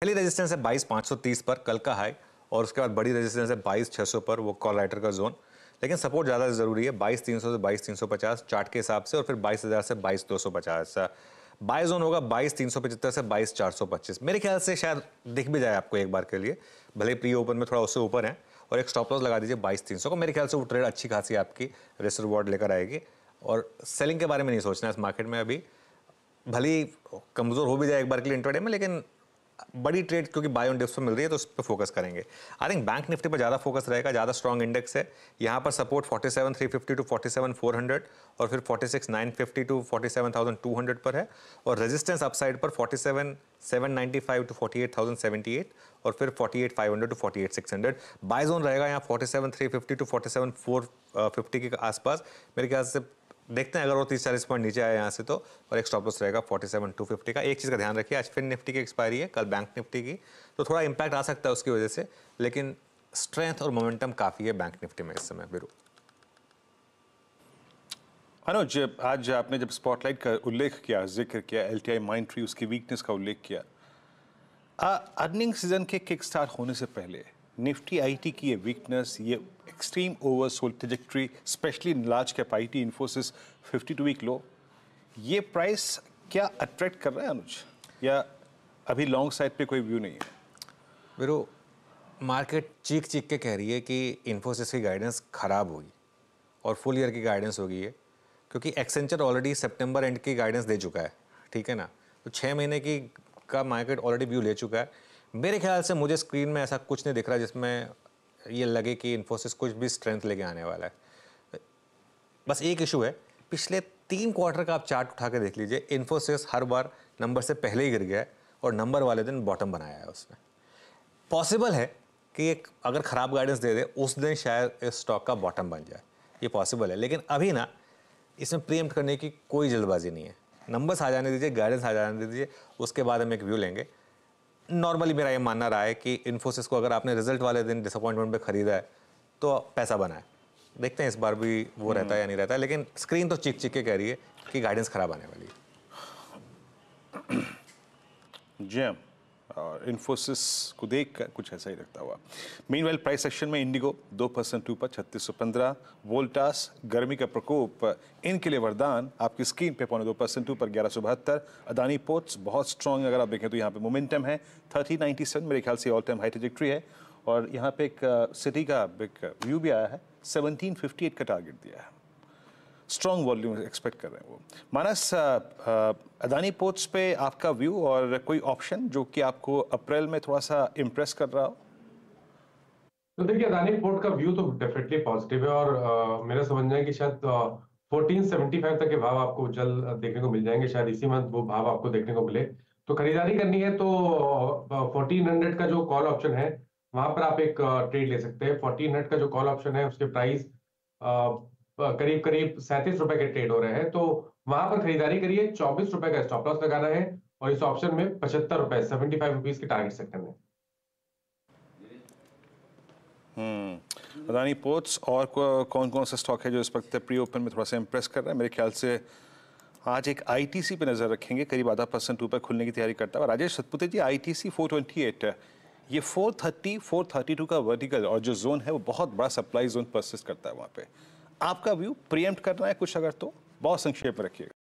पहली रेजिस्टेंस है बाईस पाँच सौ तीस पर कल का हाई और उसके बाद बड़ी रेजिस्टेंस है बाईस छः सौ पर वो कॉल राइटर का जोन लेकिन सपोर्ट ज़्यादा ज़रूरी है बाईस तीन सौ से बाईस तीन सौ पचास चार्ट के हिसाब से और फिर बाईस हज़ार से बाईस दो सौ पचास बाईस जोन होगा बाईस तीन सौ पचहत्तर से बाईस चार सौ पच्चीस मेरे ख्याल से शायद दिख भी जाए आपको एक बार के लिए भले प्री ओपन में थोड़ा उससे ऊपर है और एक स्टॉप लॉस लगा दीजिए बाईस तीन सौ को मेरे ख्याल से वो ट्रेड अच्छी खासी आपकी रिस्क रिवॉर्ड लेकर आएगी और सेलिंग के बारे में नहीं सोचना इस मार्केट में अभी भले ही कमज़ोर हो भी जाए एक बार के लिए इंटरडे में लेकिन बड़ी ट्रेड क्योंकि बायो डिप्स पर मिल रही है तो उस पर फोकस करेंगे आई थिंक बैंक निफ्टी पर ज़्यादा फोकस रहेगा ज़्यादा स्ट्रॉन्ग इंडेक्स है यहाँ पर सपोर्ट 47,350 टू 47,400 और फिर 46,950 टू 47,200 पर है और रेजिस्टेंस अपसाइड पर 47,795 टू 48,078 और फिर 48,500 टू 48,600 बाय जोन रहेगा यहाँ 47,350 टू 47,450 के आसपास मेरे ख्याल से देखते हैं अगर वो तीस चालीस पॉइंट नीचे आए यहाँ से तो और एक स्टॉप लॉस रहेगा फोर्टी सेवन टू फिफ्टी का एक चीज़ का ध्यान रखिए आज फिर निफ्टी की एक्सपायरी है कल बैंक निफ्टी की तो थोड़ा इम्पैक्ट आ सकता है उसकी वजह से लेकिन स्ट्रेंथ और मोमेंटम काफ़ी है बैंक निफ्टी में इस समय बिरू अनुज आज आपने जब स्पॉटलाइट का उल्लेख किया जिक्र किया L T I Mindtree उसकी वीकनेस का उल्लेख किया अर्निंग सीजन के किक स्टार्ट होने से पहले निफ्टी आईटी की ये वीकनेस ये extreme oversold trajectory specially in large cap I T Infosys fifty two week low ये प्राइस क्या अट्रैक्ट कर रहा है अनुज या अभी लॉन्ग साइड पे कोई व्यू नहीं है बेरो मार्केट चीख चीख के कह रही है कि इन्फोसिस की गाइडेंस ख़राब होगी और फुल ईयर की गाइडेंस होगी ये क्योंकि एक्सेंचर ऑलरेडी सेप्टेम्बर एंड की गाइडेंस दे चुका है ठीक है ना तो छः महीने की का मार्केट ऑलरेडी व्यू ले चुका है मेरे ख्याल से मुझे स्क्रीन में ऐसा कुछ नहीं दिख रहा जिसमें ये लगे कि इन्फोसिस कुछ भी स्ट्रेंथ लेके आने वाला है बस एक इशू है पिछले तीन क्वार्टर का आप चार्ट उठा के देख लीजिए इन्फोसिस हर बार नंबर से पहले ही गिर गया है और नंबर वाले दिन बॉटम बनाया है उसने पॉसिबल है कि एक अगर ख़राब गाइडेंस दे दे उस दिन शायद इस स्टॉक का बॉटम बन जाए ये पॉसिबल है लेकिन अभी ना इसमें प्रीएम्प्ट करने की कोई जल्दबाजी नहीं है नंबर्स आ जाने दीजिए गाइडेंस आ जाने दीजिए उसके बाद हम एक व्यू लेंगे नॉर्मली मेरा ये मानना रहा है कि इन्फोसिस को अगर आपने रिजल्ट वाले दिन डिसअपॉइंटमेंट पे खरीदा है तो पैसा बना है देखते हैं इस बार भी वो रहता है या नहीं रहता है लेकिन स्क्रीन तो चिक चिक के कह रही है कि गाइडेंस खराब आने वाली है जी इन्फोसिस को देख कर कुछ ऐसा ही लगता हुआ मेन वेल प्राइस सेक्शन में इंडिगो दो परसेंट टू पर छत्तीस सौ पंद्रह वोल्टास गर्मी का प्रकोप इनके लिए वरदान आपकी स्क्रीन पे पौने दो परसेंट टू पर ग्यारह सौ बहत्तर अदानी पोर्ट्स बहुत स्ट्रांग अगर आप देखें तो यहाँ पे मोमेंटम है थर्टी नाइन्टी सेवन मेरे ख्याल से ऑल टाइम हाई ट्रेजेक्ट्री है और यहाँ पे एक सिटी uh, का एक व्यू भी आया है सेवनटीन फिफ्टी एट का टारगेट दिया है स्ट्रॉन्ग वॉल्यूम एक्सपेक्ट कर रहे हैं वो मानस अदानी पोर्ट्स पे आपका व्यू और कोई ऑप्शन जो कि आपको अप्रैल में थोड़ा सा इम्प्रेस कर रहा हो तो देखिए अदानी पोर्ट का व्यू तो डेफिनेटली पॉजिटिव है और आ, मेरा समझना है कि शायद फोर्टीन सेवेंटी फाइव तक के भाव आपको जल्द देखने को मिल जाएंगे शायद इसी मंथ वो भाव आपको देखने को मिले तो खरीदारी करनी है तो फोर्टीन हंड्रेड का जो कॉल ऑप्शन है वहां पर आप एक ट्रेड ले सकते हैं फोर्टीन हंड्रेड का जो कॉल ऑप्शन है उसके प्राइस करीब करीब सैंतीस रुपए के ट्रेड हो रहे हैं तो वहां पर खरीदारी करिए चौबीस रुपए का स्टॉप लॉस लगाना है और इस ऑप्शन में पचहत्तर रुपए सेवेंटी फाइव रुपीज के टारगेट सेक्टर में हम्म अदानी पोर्ट्स और कौन कौन सा स्टॉक है जो इस वक्त प्री ओपन में थोड़ा सा इम्प्रेस कर रहा है मेरे ख्याल से आज एक आईटीसी पे नज़र रखेंगे करीब आधा परसेंट ऊपर खुलने की तैयारी करता है राजेश सतपुते जी आईटीसी 428 ये 430 432 का वर्टिकल और जो जोन है वो बहुत बड़ा सप्लाई जोन परसिस्ट करता है वहाँ पे आपका व्यू प्रियम्प्ट करना है कुछ अगर तो बहुत संक्षेप रखिएगा